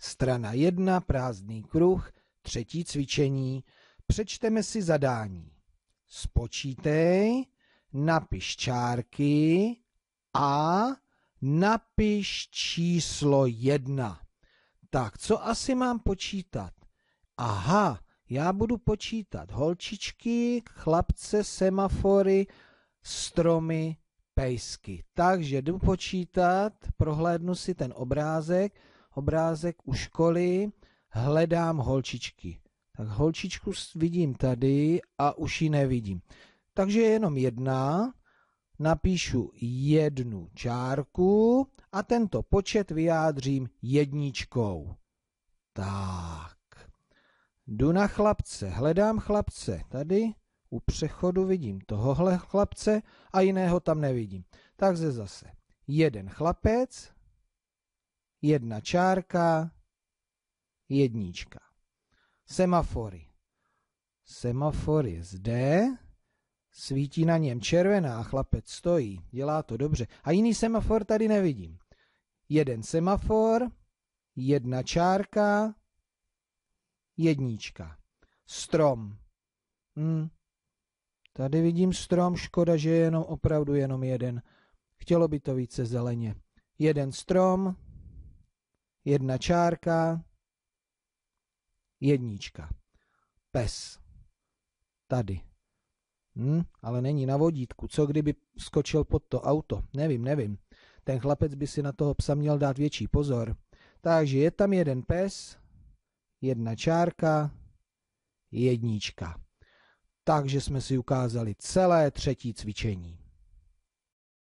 Strana 1, prázdný kruh, třetí cvičení. Přečteme si zadání. Spočítej, napiš čárky a napiš číslo 1. Tak, co asi mám počítat? Aha, já budu počítat holčičky, chlapce, semafory, stromy, pejsky. Takže jdu počítat, prohlédnu si ten obrázek, obrázek u školy, hledám holčičky. Tak holčičku vidím tady a už ji nevidím. Takže je jenom jedna, napíšu jednu čárku a tento počet vyjádřím jedničkou. Tak. Jdu na chlapce, hledám chlapce. Tady u přechodu vidím tohohle chlapce a jiného tam nevidím. Takže zase jeden chlapec, jedna čárka, jednička. Semafory. Semafor je zde, svítí na něm červená, a chlapec stojí, dělá to dobře. A jiný semafor tady nevidím. Jeden semafor, jedna čárka, jednička. Strom. Hmm. Tady vidím strom, škoda, že je jenom opravdu jenom jeden. Chtělo by to více zeleně. Jeden strom, jedna čárka, jednička. Pes. Tady. Hm, ale není na vodítku. Co kdyby skočil pod to auto? Nevím, nevím. Ten chlapec by si na toho psa měl dát větší pozor. Takže je tam jeden pes, jedna čárka, jednička. Takže jsme si ukázali celé třetí cvičení.